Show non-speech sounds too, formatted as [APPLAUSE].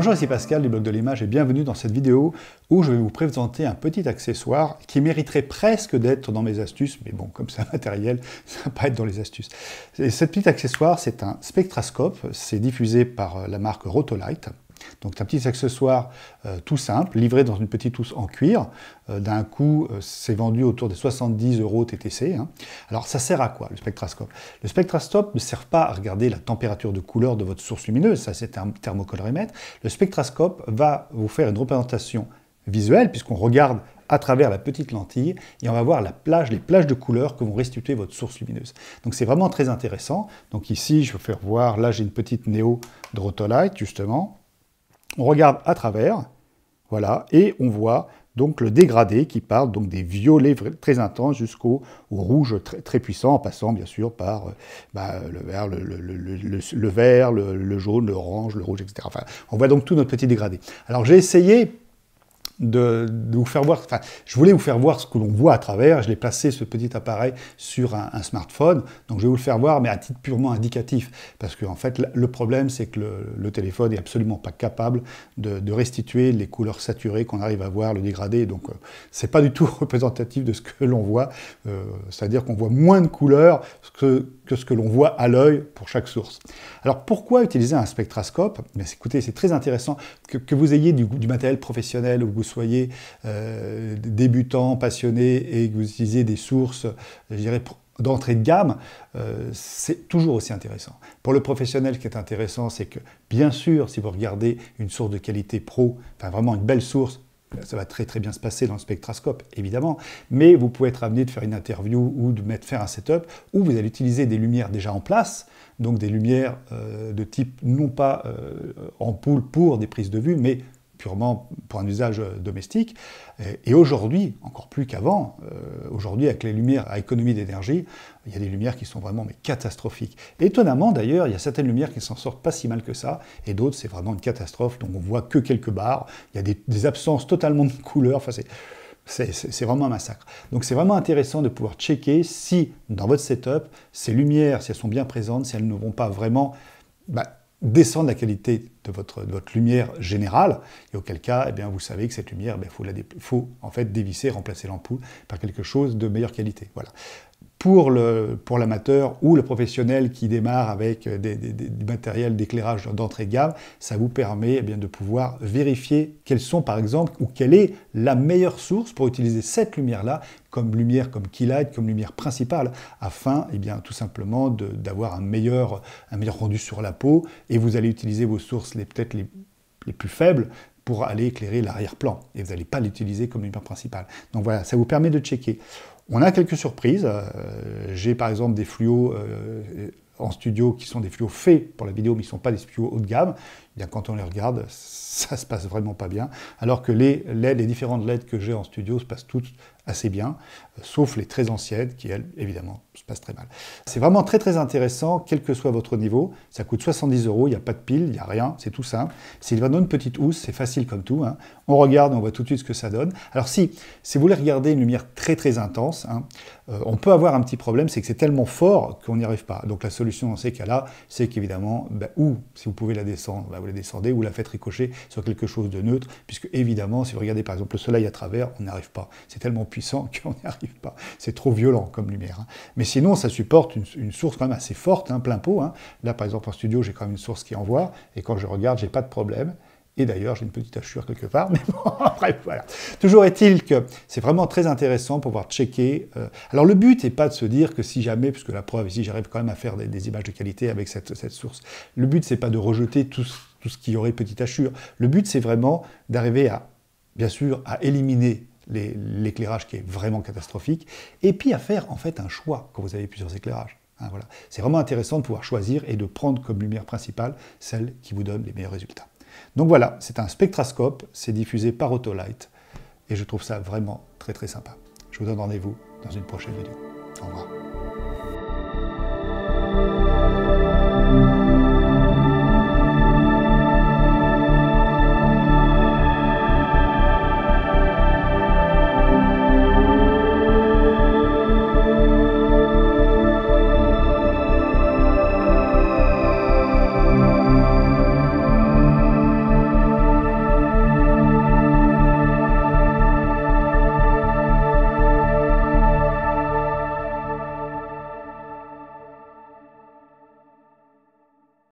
Bonjour, ici Pascal du blog de l'image et bienvenue dans cette vidéo où je vais vous présenter un petit accessoire qui mériterait presque d'être dans mes astuces, mais bon, comme c'est un matériel, [LAUGHS] ça va pas être dans les astuces. cet accessoire, c'est un spectroscope, c'est diffusé par euh, la marque Rotolite. Donc c'est un petit accessoire euh, tout simple, livré dans une petite housse en cuir. Euh, d'un coup, euh, c'est vendu autour des 70 euros TTC. Hein. Alors ça sert à quoi le spectroscope Le spectroscope ne sert pas à regarder la température de couleur de votre source lumineuse, ça c'est un thermocolorimètre. Le spectroscope va vous faire une représentation visuelle puisqu'on regarde à travers la petite lentille et on va voir la plage, les plages de couleurs que vont restituer votre source lumineuse. Donc c'est vraiment très intéressant. Donc ici, je vais vous faire voir, là j'ai une petite néo d'rotolite, justement on regarde à travers, voilà, et on voit donc le dégradé qui part donc des violets très intenses jusqu'au rouge très, puissant, en passant bien sûr par euh, bah, le vert, le, le, le, jaune, l'orange, le rouge, etc. Enfin, on voit donc tout notre petit dégradé. Alors j'ai essayé de, vous faire voir, enfin, je voulais vous faire voir ce que l'on voit à travers, je l'ai placé ce petit appareil sur un, smartphone, donc je vais vous le faire voir, mais à titre purement indicatif, parce que en fait, le problème, c'est que le, téléphone n'est absolument pas capable de, restituer les couleurs saturées qu'on arrive à voir, le dégradé, donc euh, c'est pas du tout [LAUGHS] représentatif de ce que l'on voit, euh, c'est-à-dire qu'on voit moins de couleurs que, ce que l'on voit à l'œil pour chaque source. Alors pourquoi utiliser un spectroscope Mais écoutez, c'est très intéressant que, vous ayez du, du matériel professionnel ou vous soyez euh, débutant, passionné et que vous utilisez des sources, je dirais, d'entrée de gamme, euh, c'est toujours aussi intéressant. Pour le professionnel, ce qui est intéressant, c'est que bien sûr, si vous regardez une source de qualité pro, enfin vraiment une belle source, ça va très très bien se passer dans le spectroscope, évidemment, mais vous pouvez être amené de faire une interview ou de mettre, faire un setup où vous allez utiliser des lumières déjà en place, donc des lumières euh, de type non pas ampoule pour des prises de vue, mais purement pour un usage euh, domestique. Et aujourd'hui, encore plus qu'avant, euh, aujourd'hui avec les lumières à économie d'énergie, il y a des lumières qui sont vraiment mais catastrophiques. étonnamment d'ailleurs, il y a certaines lumières qui s'en sortent pas si mal que ça, et d'autres c'est vraiment une catastrophe, donc on voit que quelques barres, il y a des, absences totalement de couleurs, enfin c'est... C'est vraiment un massacre. Donc c'est vraiment intéressant de pouvoir checker si dans votre setup, ces lumières, si elles sont bien présentes, si elles ne vont pas vraiment bah, descendre la qualité de votre, votre lumière générale, et auquel cas, eh bien, vous savez que cette lumière, eh il faut, faut, en fait dévisser, remplacer l'ampoule par quelque chose de meilleure qualité. Voilà pour l'amateur pour ou le professionnel qui démarre avec euh, des, matériels d'éclairage d'entrée de gamme, ça vous permet eh bien, de pouvoir vérifier quelles sont par exemple ou quelle est la meilleure source pour utiliser cette lumière-là comme lumière, comme key light, comme lumière principale, afin eh bien, tout simplement d'avoir un meilleur, un meilleur rendu sur la peau et vous allez utiliser vos sources les peut-être les, les plus faibles pour aller éclairer l'arrière-plan et vous n'allez pas l'utiliser comme lumière principale. Donc voilà, ça vous permet de checker. On a quelques surprises. Euh, j'ai par exemple des fluos euh, en studio qui sont des fluos faits pour la vidéo, mais qui ne sont pas des fluos haut de gamme quand on les regarde, ça se passe vraiment pas bien. Alors que les les différentes LED que j'ai en studio se passent toutes assez bien, sauf les très anciennes qui, elles, évidemment, se passent très mal. C'est vraiment très très intéressant, quel que soit votre niveau. Ça coûte 70 euros, il n'y a pas de pile, il n'y a rien, c'est tout simple. S'il va dans une petite housse, c'est facile comme tout. Hein. On regarde, on voit tout de suite ce que ça donne. Alors si, si vous voulez regarder une lumière très très intense, hein, euh, on peut avoir un petit problème, c'est que c'est tellement fort qu'on n'y arrive pas. Donc la solution dans ces cas-là, c'est qu'évidemment, bah, ou si vous pouvez la descendre, bah, vous descendez, ou la fait ricocher sur quelque chose de neutre, puisque évidemment, si vous regardez par exemple le soleil à travers, on n'arrive pas. C'est tellement puissant [LAUGHS] qu'on n'y arrive pas. C'est trop violent comme lumière. Hein. Mais sinon, ça supporte une, source quand même assez forte, hein, plein pot. Hein. Là, par exemple, en studio, j'ai quand même une source qui envoie, et quand je regarde, j'ai pas de problème. Et d'ailleurs, j'ai une petite hachure quelque part, mais bon, bref, [LAUGHS] voilà. Toujours est-il que c'est vraiment très intéressant pour pouvoir checker. Euh, alors, le but n'est pas de se dire que si jamais, puisque la preuve ici, j'arrive quand même à faire des, images de qualité avec cette, source, le but, c'est pas de rejeter tout, ce qui aurait petite hachure. Le but, c'est vraiment d'arriver à, bien sûr, à éliminer l'éclairage qui est vraiment catastrophique, et puis à faire en fait un choix quand vous avez plusieurs éclairages. Hein, voilà. C'est vraiment intéressant de pouvoir choisir et de prendre comme lumière principale celle qui vous donne les meilleurs résultats. Donc voilà, c'est un spectroscope, c'est diffusé par Autolite, et je trouve ça vraiment très très sympa. Je vous donne rendez-vous dans une prochaine vidéo. Au revoir.